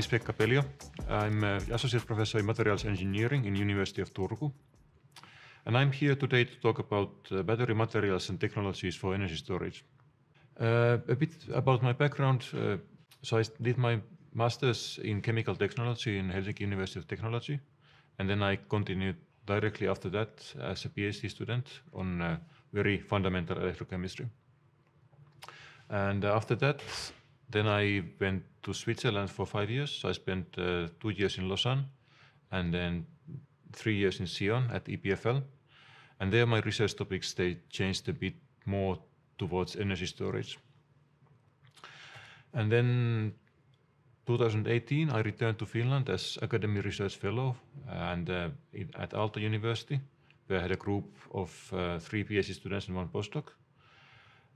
is Pekka Pelio. I'm an Associate Professor in Materials Engineering in University of Turku. And I'm here today to talk about uh, battery materials and technologies for energy storage. Uh, a bit about my background. Uh, so I did my master's in chemical technology in Helsinki University of Technology. And then I continued directly after that as a PhD student on uh, very fundamental electrochemistry. And uh, after that, then I went to Switzerland for five years. I spent uh, two years in Lausanne and then three years in Sion at EPFL. And there my research topics, they changed a bit more towards energy storage. And then 2018, I returned to Finland as Academy Research Fellow and uh, in, at Aalto University, where I had a group of uh, three PhD students and one postdoc.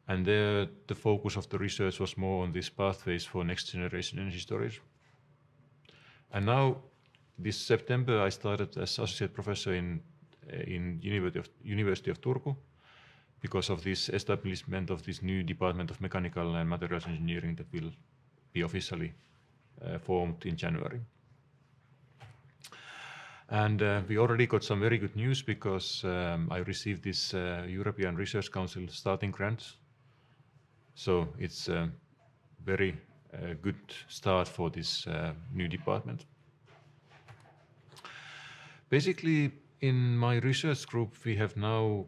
And there, the focus of the research was more on these pathways for next generation energy storage. And now, this September, I started as associate professor in eh, in University of, University of Turku because of this establishment of this new Department of Mechanical and Materials Engineering that will be officially uh, formed in January. And uh, we already got some very good news because um, I received this uh, European Research Council starting grant so it's a very uh, good start for this uh, new department. Basically, in my research group, we have now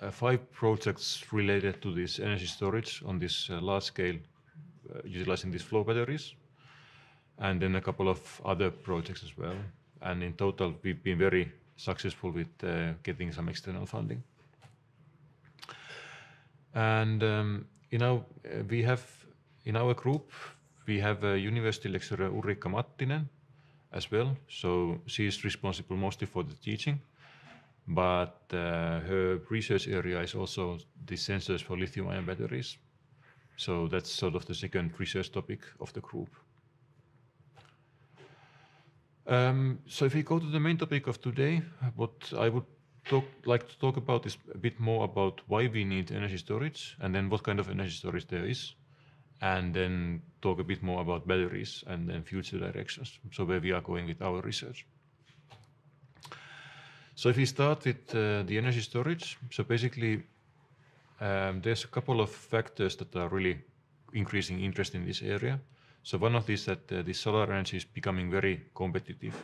uh, five projects related to this energy storage on this uh, large scale, uh, utilizing these flow batteries, and then a couple of other projects as well. And in total, we've been very successful with uh, getting some external funding. And um, you know, we have in our group, we have a university lecturer Ulrika Mattinen as well. So she is responsible mostly for the teaching, but uh, her research area is also the sensors for lithium ion batteries. So that's sort of the second research topic of the group. Um, so if we go to the main topic of today, what I would talk, like to talk about this a bit more about why we need energy storage and then what kind of energy storage there is, and then talk a bit more about batteries and then future directions. So where we are going with our research. So if we start with uh, the energy storage, so basically um, there's a couple of factors that are really increasing interest in this area. So one of these that uh, the solar energy is becoming very competitive.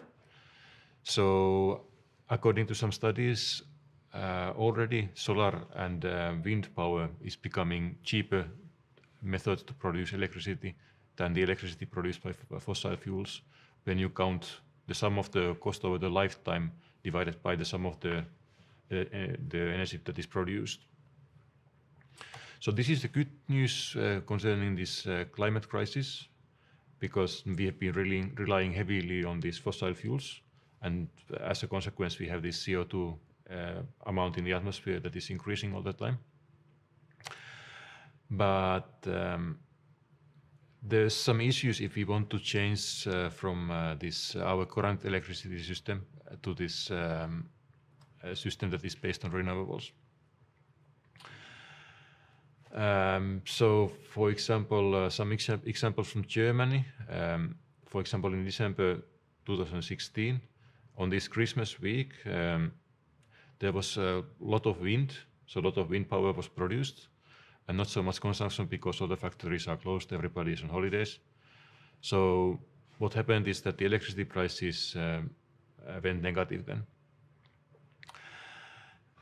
So according to some studies, uh, already solar and uh, wind power is becoming cheaper method to produce electricity than the electricity produced by fossil fuels. When you count the sum of the cost over the lifetime divided by the sum of the uh, uh the energy that is produced. So this is the good news uh, concerning this uh, climate crisis, because we have been really relying heavily on these fossil fuels. And as a consequence, we have this CO2 uh, amount in the atmosphere that is increasing all the time. But um, there's some issues if we want to change uh, from uh, this our current electricity system to this um, uh, system that is based on renewables. Um, so, for example, uh, some exa examples from Germany. Um, for example, in December 2016, on this Christmas week, um, there was a lot of wind, so a lot of wind power was produced, and not so much consumption because all the factories are closed, everybody is on holidays. So what happened is that the electricity prices um, uh, went negative then.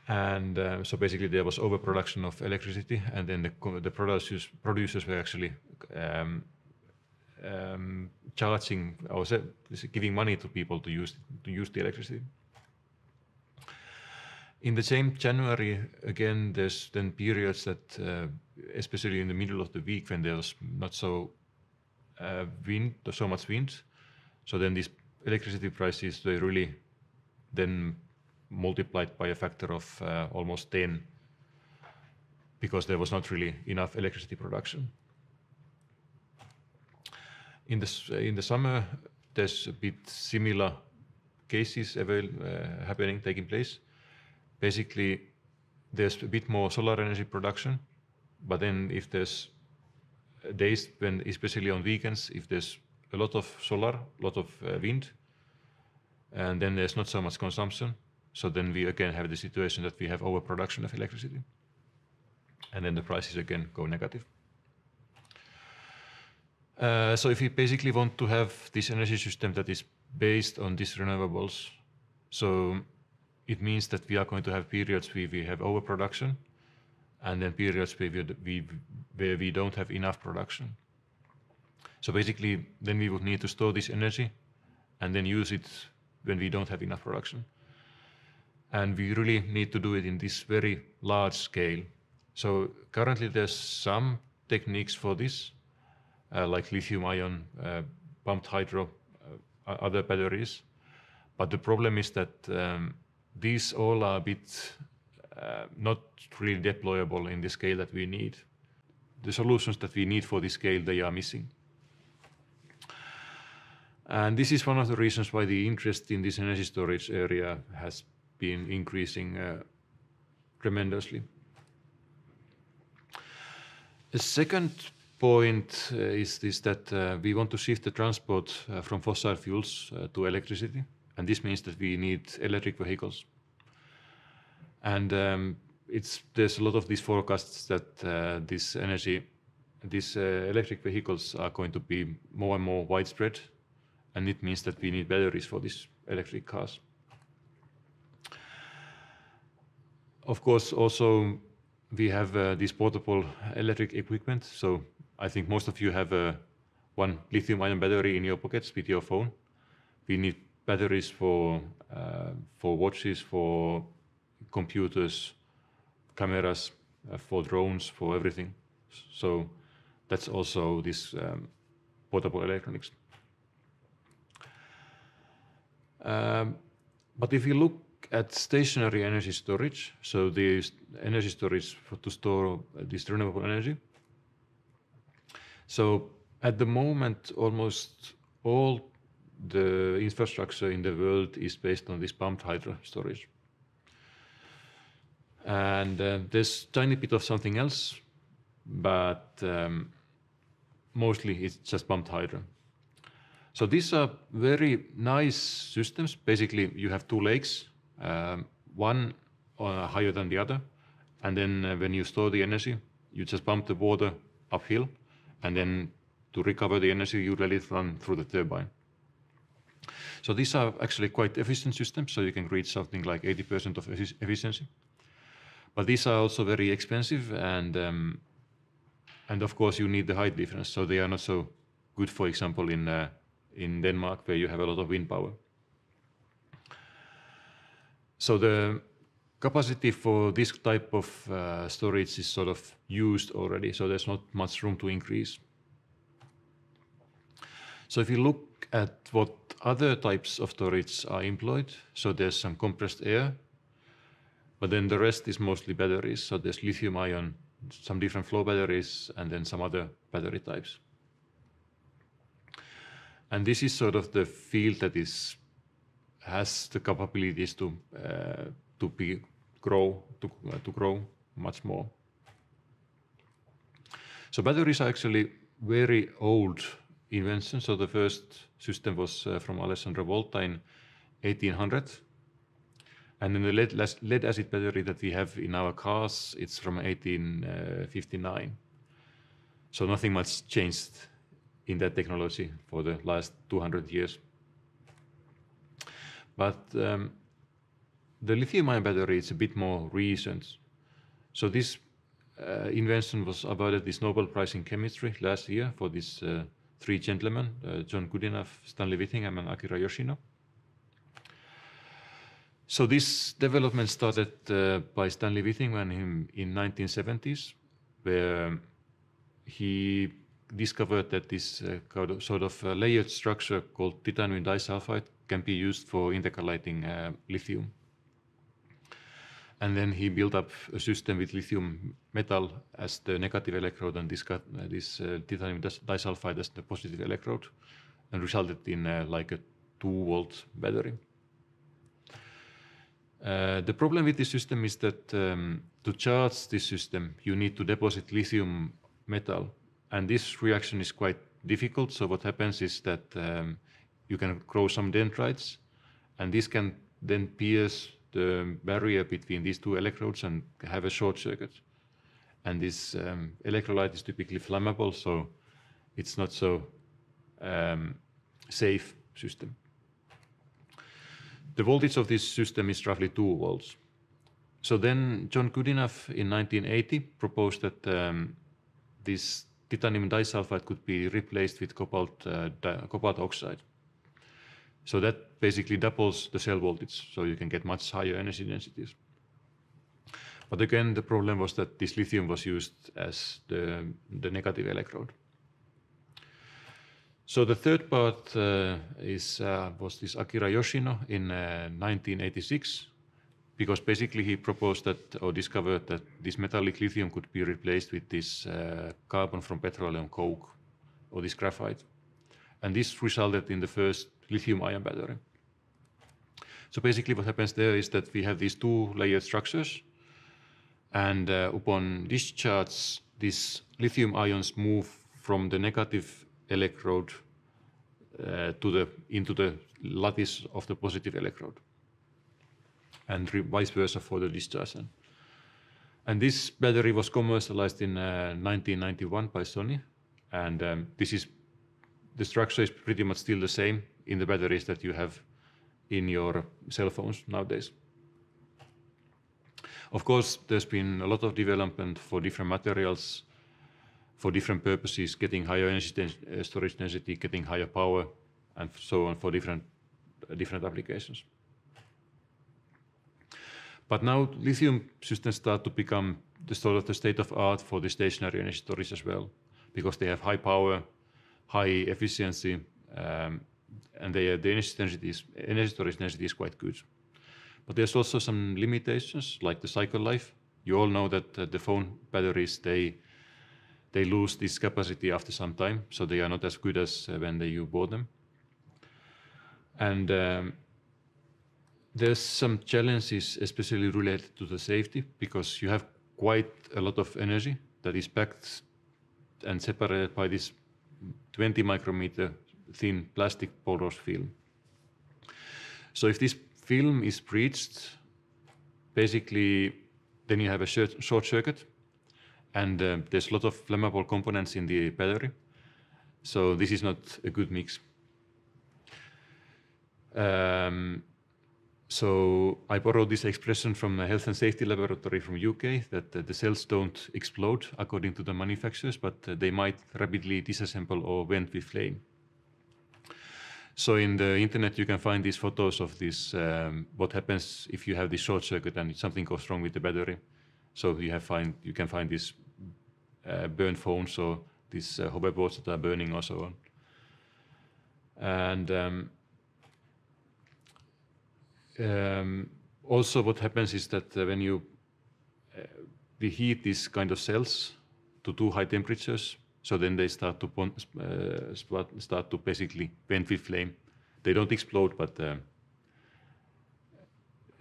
And uh, so basically there was overproduction of electricity, and then the, the producers, producers were actually um, um, charging ourselves, giving money to people to use to use the electricity. In the same January, again, there's then periods that, uh, especially in the middle of the week when there's not so uh, wind, so much wind, so then these electricity prices they really then multiplied by a factor of uh, almost 10 because there was not really enough electricity production. In the, in the summer, there's a bit similar cases avail, uh, happening, taking place. Basically, there's a bit more solar energy production, but then if there's days when, especially on weekends, if there's a lot of solar, a lot of uh, wind, and then there's not so much consumption. So then we again have the situation that we have overproduction of electricity, and then the prices again go negative. Uh, so if we basically want to have this energy system that is based on these renewables, so it means that we are going to have periods where we have overproduction and then periods where we, we, where we don't have enough production. So basically, then we would need to store this energy and then use it when we don't have enough production. And we really need to do it in this very large scale. So currently there's some techniques for this, uh, like lithium-ion, uh, pumped hydro, uh, other batteries. But the problem is that um, these all are a bit uh, not really deployable in the scale that we need. The solutions that we need for this scale, they are missing. And this is one of the reasons why the interest in this energy storage area has been increasing uh, tremendously. The second point uh, is this that uh, we want to shift the transport uh, from fossil fuels to electricity, and this means that we need electric vehicles. And um, it's there's a lot of these forecasts that uh, this energy, these uh, electric vehicles are going to be more and more widespread, and it means that we need batteries for these electric cars. Of course, also we have uh, these portable electric equipment, so I think most of you have a uh, one lithium-ion battery in your pockets with your phone. We need batteries for uh, for watches, for computers, cameras, uh, for drones, for everything. So that's also this um, portable electronics. Um, but if you look at stationary energy storage, so the energy storage to store uh, this renewable energy, so at the moment, almost all the infrastructure in the world is based on this pumped hydro storage. And uh, there's tiny bit of something else, but um, mostly it's just pumped hydro. So these are very nice systems. Basically, you have two lakes, um, one uh, higher than the other, and then uh, when you store the energy, you just pump the water uphill and then to recover the energy you let it run through the turbine. So these are actually quite efficient systems, so you can reach something like 80% of efficiency. But these are also very expensive, and um, and of course you need the height difference, so they are not so good. For example, in uh, in Denmark, where you have a lot of wind power. So the capacity for this type of uh, storage is sort of used already, so there's not much room to increase. So if you look at what other types of storage are employed, so there's some compressed air, but then the rest is mostly batteries. So there's lithium ion, some different flow batteries, and then some other battery types. And this is sort of the field that is has the capabilities to uh, to be grow to, uh, to grow much more. So batteries are actually very old invention. So the first system was uh, from Alessandro Volta in 1800. And then the lead, lead, acid battery that we have in our cars, it's from 1859. So nothing much changed in that technology for the last 200 years. But um, the lithium-ion battery is a bit more recent. So this uh, invention was awarded this Nobel Prize in Chemistry last year for these uh, three gentlemen, uh, John Goodenough, Stanley Whittingham, and Akira Yoshino. So this development started uh, by Stanley Whittingham in 1970s, where he discovered that this uh, sort of uh, layered structure called titanium disulfide can be used for intercalating lithium. And then he built up a system with lithium metal as the negative electrode and this, uh, this uh, titanium disulfide as the positive electrode, and resulted in uh, like a two volt battery. Uh, the problem with this system is that um, to charge this system, you need to deposit lithium metal, and this reaction is quite difficult. So what happens is that um, you can grow some dendrites, and this can then pierce the barrier between these two electrodes and have a short circuit. And this um, electrolyte is typically flammable, so it's not so um, safe system. The voltage of this system is roughly 2 volts. So then John Goodenough in 1980 proposed that um, this titanium disulfide could be replaced with cobalt, uh, di cobalt oxide. So that basically doubles the cell voltage, so you can get much higher energy densities. But again, the problem was that this lithium was used as the, the negative electrode. So the third part uh, is, uh, was this Akira Yoshino in uh, 1986, because basically he proposed that or discovered that this metallic lithium could be replaced with this uh, carbon from petroleum coke or this graphite. And this resulted in the first lithium-ion battery. So basically what happens there is that we have these two layer structures and uh, upon discharge, these lithium ions move from the negative electrode uh, to the, into the lattice of the positive electrode and vice versa for the discharge. And this battery was commercialized in uh, 1991 by Sony. And um, this is, the structure is pretty much still the same in the batteries that you have in your cell phones nowadays. Of course, there's been a lot of development for different materials, for different purposes, getting higher energy uh, storage density, getting higher power, and so on for different, uh, different applications. But now lithium systems start to become the sort of the state of art for the stationary energy storage as well, because they have high power, high efficiency, um, and the uh, energy density, is, energy storage density is quite good. But there's also some limitations, like the cycle life. You all know that uh, the phone batteries, they, they lose this capacity after some time, so they are not as good as uh, when they, you bought them. And um, there's some challenges, especially related to the safety, because you have quite a lot of energy that is packed and separated by this 20 micrometer thin plastic porous film. So if this film is breached, basically then you have a short circuit and uh, there's a lot of flammable components in the battery. So this is not a good mix. Um, so I borrowed this expression from the health and safety laboratory from UK that uh, the cells don't explode according to the manufacturers, but uh, they might rapidly disassemble or vent with flame. So in the internet, you can find these photos of this, um, what happens if you have this short circuit and something goes wrong with the battery. So you have find you can find these uh, burned phones or these uh, hoverboards that are burning or so on. And um, um, also what happens is that uh, when you, uh, heat these kind of cells to too high temperatures, so then they start to uh, start to basically vent with flame. They don't explode, but um,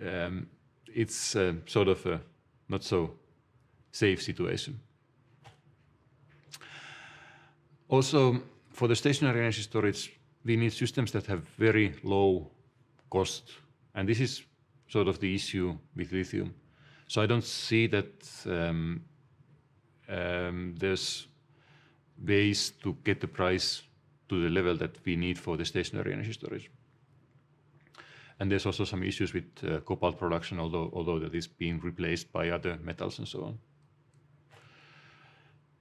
um, it's uh, sort of a not so safe situation. Also, for the stationary energy storage, we need systems that have very low cost, and this is sort of the issue with lithium. So I don't see that um, um there's ways to get the price to the level that we need for the stationary energy storage. And there's also some issues with uh, cobalt production, although although that is being replaced by other metals and so on.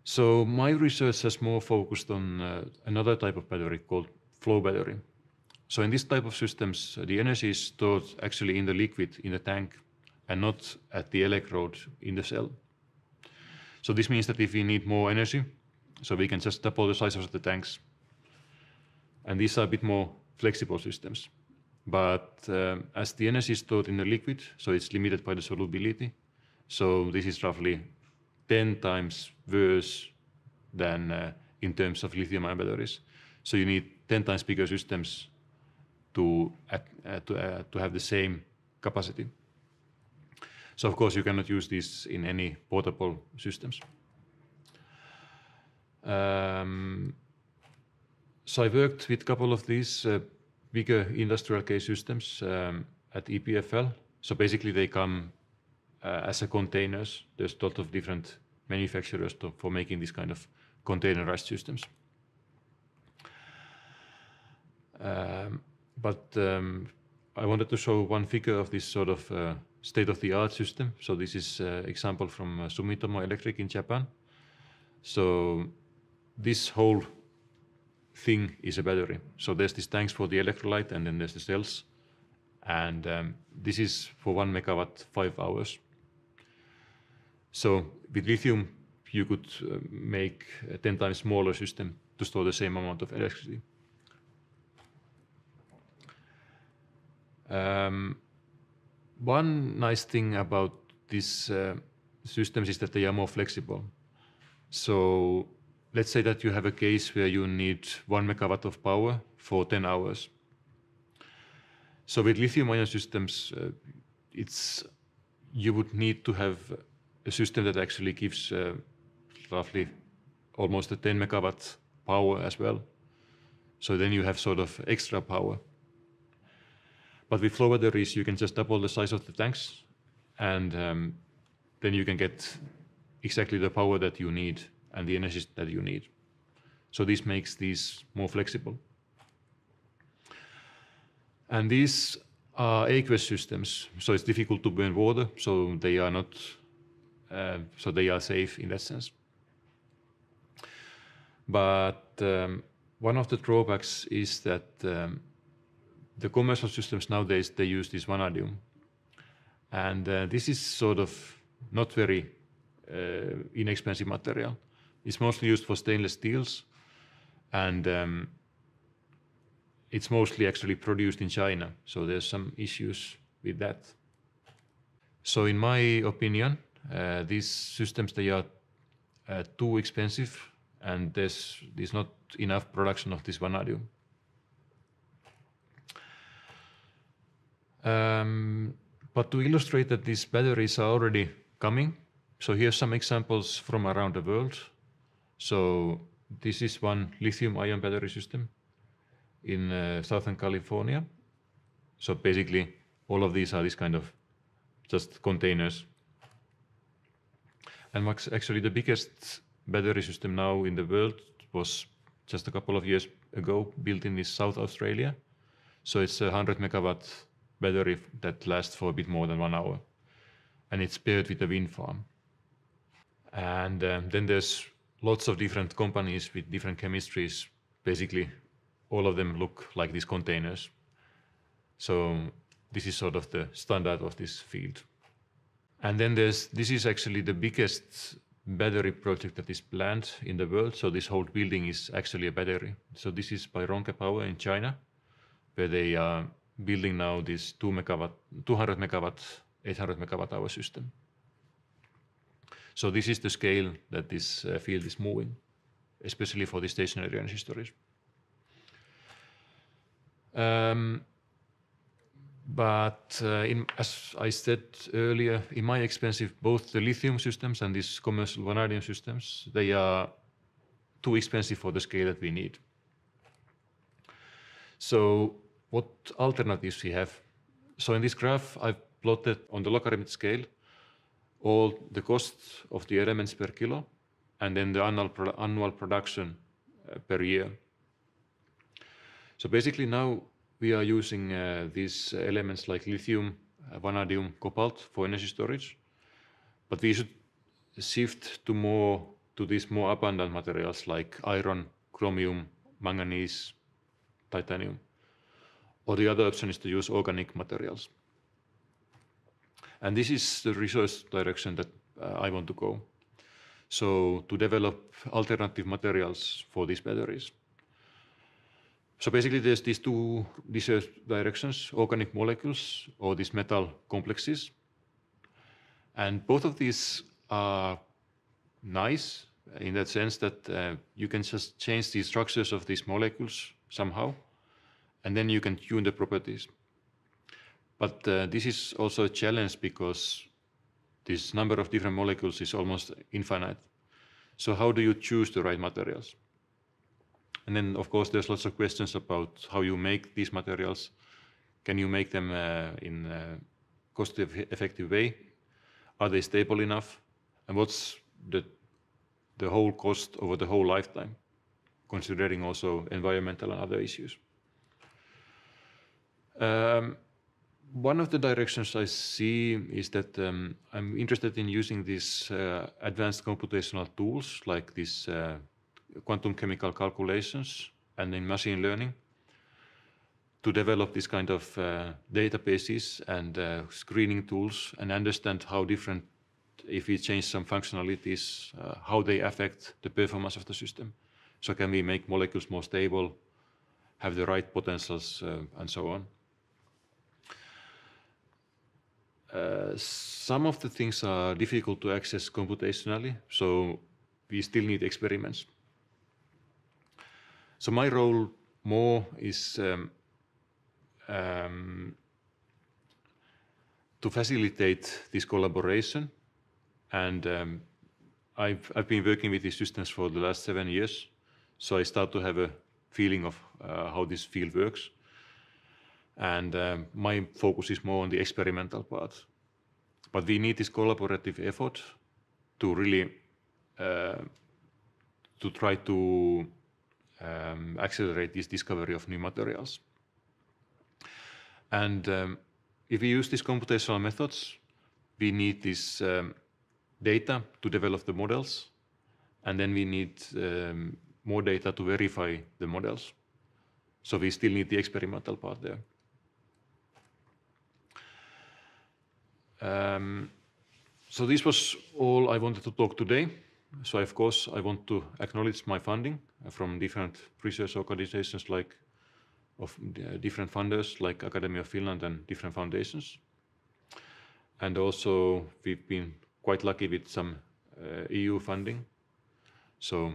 So my research has more focused on uh, another type of battery called flow battery. So in this type of systems, the energy is stored actually in the liquid in the tank and not at the electrode in the cell. So this means that if we need more energy, so we can just double the size of the tanks. And these are a bit more flexible systems. But uh, as the energy is stored in a liquid, so it's limited by the solubility. So this is roughly 10 times worse than uh, in terms of lithium-ion batteries. So you need 10 times bigger systems to uh, to, uh, to have the same capacity. So of course you cannot use this in any portable systems. Um, so I worked with a couple of these uh, bigger industrial case systems um, at EPFL. So basically, they come uh, as a containers. There's a lot of different manufacturers to, for making these kind of containerized systems. Um, but um, I wanted to show one figure of this sort of uh, state-of-the-art system. So this is uh, example from uh, Sumitomo Electric in Japan. So this whole thing is a battery. So there's these tanks for the electrolyte, and then there's the cells, and um, this is for one megawatt five hours. So with lithium, you could uh, make a ten times smaller system to store the same amount of electricity. Um, one nice thing about these uh, systems is that they are more flexible. So let's say that you have a case where you need one megawatt of power for 10 hours. So with lithium ion systems, uh, it's you would need to have a system that actually gives uh, roughly almost a 10 megawatt power as well. So then you have sort of extra power. But with flow batteries, you can just double the size of the tanks and um, then you can get exactly the power that you need and the energies that you need. So this makes these more flexible. And these are aqueous systems, so it's difficult to burn water, so they are not, uh, so they are safe in that sense. But um, one of the drawbacks is that um, the commercial systems nowadays they use this vanadium, and uh, this is sort of not very uh, inexpensive material. It's mostly used for stainless steels, and um, it's mostly actually produced in China. So there's some issues with that. So in my opinion, uh, these systems they are uh, too expensive, and there's there's not enough production of this vanadium. Um, but to illustrate that these batteries are already coming, so here's some examples from around the world. So this is one lithium-ion battery system in uh, Southern California. So basically, all of these are this kind of just containers. And actually, the biggest battery system now in the world was just a couple of years ago built in this South Australia. So it's a 100 megawatt battery that lasts for a bit more than one hour. And it's paired with a wind farm. And um, then there's lots of different companies with different chemistries. Basically, all of them look like these containers. So this is sort of the standard of this field. And then there's this is actually the biggest battery project that is planned in the world. So this whole building is actually a battery. So this is by Ronke Power in China, where they are building now this two megawatt, 200 megawatt, 800 megawatt hour system. So this is the scale that this uh, field is moving, especially for the stationary resistors. Um, but uh, in, as I said earlier, in my expensive both the lithium systems and these commercial vanadium systems, they are too expensive for the scale that we need. So what alternatives we have? So in this graph, I've plotted on the logarithmic scale all the costs of the elements per kilo, and then the annual, pro annual production uh, per year. So basically now we are using uh, these elements like lithium, uh, vanadium, cobalt for energy storage, but we should shift to more to these more abundant materials like iron, chromium, manganese, titanium. Or the other option is to use organic materials. And this is the research direction that uh, I want to go. So to develop alternative materials for these batteries. So basically there's these two research directions, organic molecules or these metal complexes. And both of these are nice in that sense that uh, you can just change the structures of these molecules somehow, and then you can tune the properties. But uh, this is also a challenge because this number of different molecules is almost infinite. So how do you choose the right materials? And then, of course, there's lots of questions about how you make these materials. Can you make them uh, in a cost-effective way? Are they stable enough? And what's the the whole cost over the whole lifetime, considering also environmental and other issues. Um, one of the directions I see is that um, I'm interested in using these uh, advanced computational tools like these uh, quantum chemical calculations and in machine learning to develop these kind of uh, databases and uh, screening tools and understand how different, if we change some functionalities, uh, how they affect the performance of the system. So can we make molecules more stable, have the right potentials uh, and so on. some of the things are difficult to access computationally, so we still need experiments. So my role more is um, um, to facilitate this collaboration, and um, I've I've been working with these systems for the last seven years, so I start to have a feeling of uh, how this field works and um, my focus is more on the experimental part. But we need this collaborative effort to really uh, to try to um, accelerate this discovery of new materials. And um, if we use these computational methods, we need this um, data to develop the models, and then we need um, more data to verify the models. So we still need the experimental part there. Um, so this was all I wanted to talk today. So of course I want to acknowledge my funding uh, from different research organizations like of uh, different funders like Academy of Finland and different foundations. And also we've been quite lucky with some uh, EU funding. So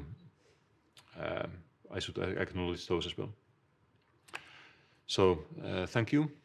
uh, I should acknowledge those as well. So uh, thank you.